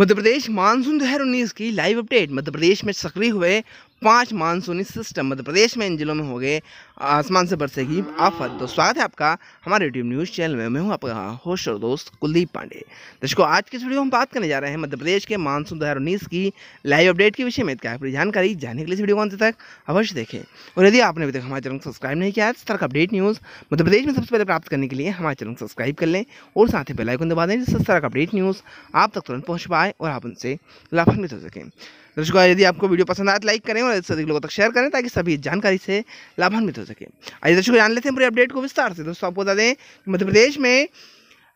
मध्य प्रदेश monsoon दो हज़ार उन्नीस की लाइव अपडेट मध्य प्रदेश में सक्रिय हुए पांच मानसूनी सिस्टम मध्य प्रदेश में इन जिलों में हो गए आसमान से बरसेगी आफत तो स्वागत है आपका हमारे यूट्यूब न्यूज़ चैनल में मैं हूं आपका होश और दोस्त कुलदीप पांडे दर्शकों आज की इस वीडियो में हम बात करने जा रहे हैं मध्य प्रदेश के मानसून दो की लाइव अपडेट के विषय में क्या पूरी जानकारी जानने के लिए इस वीडियो को अंत तक अवश्य देखें और यदि आपने अभी तक हमारे चैनल को सब्सक्राइब नहीं किया है इस तरह का अपडेट न्यूज़ मध्य प्रदेश में सबसे पहले प्राप्त करने के लिए हमारे चैनल को सब्सक्राइब कर लें और साथ ही बेलाइकन दबा दें जिससे इस तरह का अपडेट न्यूज़ आप तक तुरंत पहुँच पाए और आप उनसे लाभान्वित हो सकें दर्शकों यदि आपको वीडियो पसंद आए तो लाइक करें और अधिक लोगों तक शेयर करें ताकि सभी जानकारी से लाभान्वित हो सके आइए दर्शकों जान लेते हैं पूरे अपडेट को विस्तार से दोस्तों आपको बता दें मध्य प्रदेश में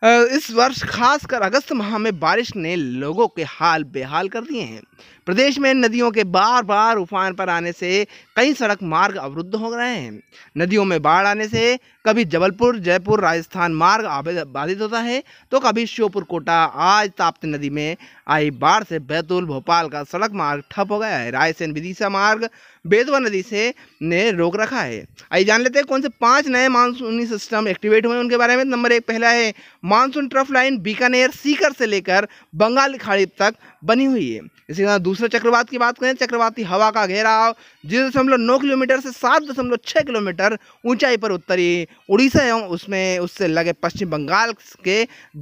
इस वर्ष खासकर अगस्त माह में बारिश ने लोगों के हाल बेहाल कर दिए हैं प्रदेश में नदियों के बार बार उफान पर आने से कई सड़क मार्ग अवरुद्ध हो रहे हैं नदियों में बाढ़ आने से कभी जबलपुर जयपुर राजस्थान मार्ग बाधित होता है तो कभी श्योपुर कोटा आज ताप्ती नदी में आई बाढ़ से बैतूल भोपाल का सड़क मार्ग ठप हो गया है रायसेन विदिशा मार्ग बेतवा नदी से ने रोक रखा है आइए जान लेते हैं कौन से पांच नए मानसूनी सिस्टम एक्टिवेट हुए हैं उनके बारे में नंबर एक पहला है monsoon trough line Bikaner Sikar से लेकर बंगाल खाड़ी तक बनी हुई है इसी तरह दूसरे चक्रवात की बात करें चक्रवाती हवा का घेराव जीरो दशमलव नौ किलोमीटर से सात दशमलव छः किलोमीटर ऊंचाई पर उत्तरी उड़ीसा एवं उसमें उससे लगे पश्चिम बंगाल के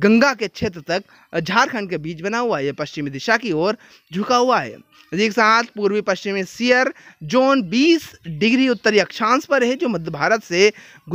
गंगा के क्षेत्र तक झारखंड के बीच बना हुआ है पश्चिमी दिशा की ओर झुका हुआ है इसी के साथ पूर्वी पश्चिमी सियर जो जोन 20 डिग्री उत्तरी अक्षांश पर है जो मध्य भारत से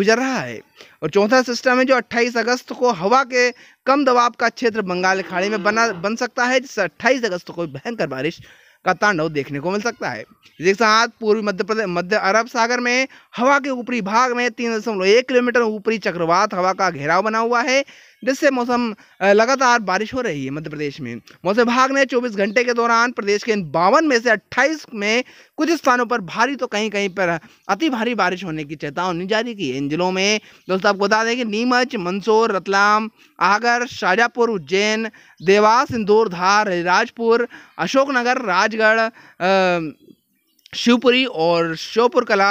गुजर रहा है और चौथा सिस्टम है जो 28 अगस्त को हवा के कम दबाव का क्षेत्र बंगाल खाड़ी में बना बन सकता है जिससे 28 अगस्त को भयंकर बारिश का तांडव देखने को मिल सकता है इसके साथ पूर्वी मध्य प्रदेश मध्य अरब सागर में हवा के ऊपरी भाग में तीन दशमलव एक किलोमीटर ऊपरी चक्रवात हवा का घेराव बना हुआ है जिससे मौसम लगातार बारिश हो रही है मध्य प्रदेश में मौसम विभाग ने चौबीस घंटे के दौरान प्रदेश के इन बावन में से 28 में कुछ स्थानों पर भारी तो कहीं कहीं पर अति भारी बारिश होने की चेतावनी जारी की है इन जिलों में दोस्तों आपको बता दें कि नीमच मंदसौर रतलाम आगर शाजापुर उज्जैन देवास इंदौर धार राजपुर अशोकनगर राजगढ़ शिवपुरी और श्योपुर कला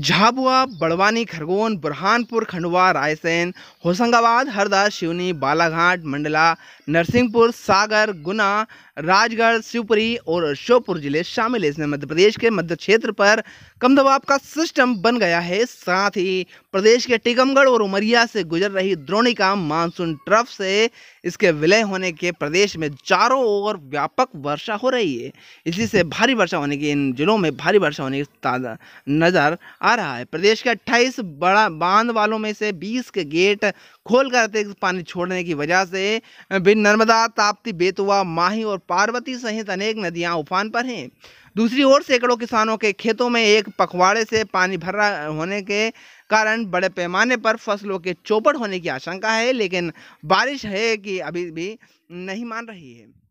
झाबुआ बड़वानी खरगोन बुरहानपुर खंडवा रायसेन होशंगाबाद हरदा शिवनी बालाघाट मंडला नरसिंहपुर सागर गुना राजगढ़ शिवपुरी और श्योपुर जिले शामिल हैं इसमें मध्य प्रदेश के मध्य क्षेत्र पर कम दबाव का सिस्टम बन गया है साथ ही प्रदेश के टीकमगढ़ और उमरिया से गुजर रही द्रोणिका मानसून ट्रफ से इसके विलय होने के प्रदेश में चारों ओर व्यापक वर्षा हो रही है इसी से भारी वर्षा होने की इन जिलों में भारी वर्षा होने की नज़र आ रहा है प्रदेश के 28 बड़ा बांध वालों में से 20 के गेट खोल कर अतिरिक्त पानी छोड़ने की वजह से बिन नर्मदा ताप्ती बेतुआ माही और पार्वती सहित अनेक नदियां उफान पर हैं दूसरी ओर सैकड़ों किसानों के खेतों में एक पखवाड़े से पानी भर रहा होने के कारण बड़े पैमाने पर फसलों के चौपट होने की आशंका है लेकिन बारिश है कि अभी भी नहीं मान रही है